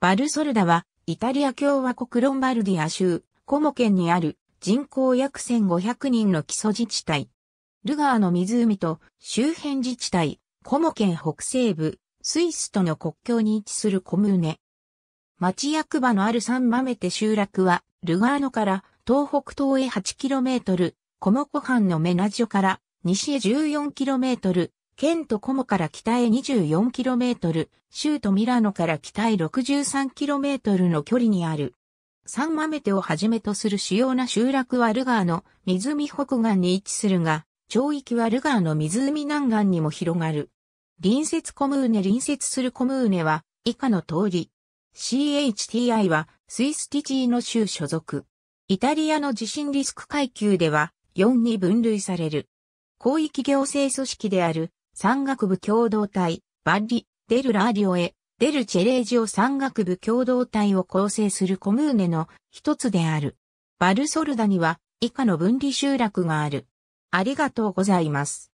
バルソルダは、イタリア共和国ロンバルディア州、コモ県にある人口約1500人の基礎自治体。ルガーの湖と周辺自治体、コモ県北西部、スイスとの国境に位置するコムーネ。町役場のあるサンマメテ集落は、ルガーノから東北東へ 8km、コモ湖畔のメナジョから西へ 14km、県とコモから北へ 24km、州都ミラノから北へ 63km の距離にある。サンマメテをはじめとする主要な集落はルガーの湖北岸に位置するが、町域はルガーの湖南岸にも広がる。隣接コムーネ隣接するコムーネは以下の通り。CHTI はスイスティチーの州所属。イタリアの地震リスク階級では4に分類される。広域行政組織である山岳部共同体、バッリ、デル・ラーディオエ、デル・チェレージオ山岳部共同体を構成するコムーネの一つである。バルソルダには以下の分離集落がある。ありがとうございます。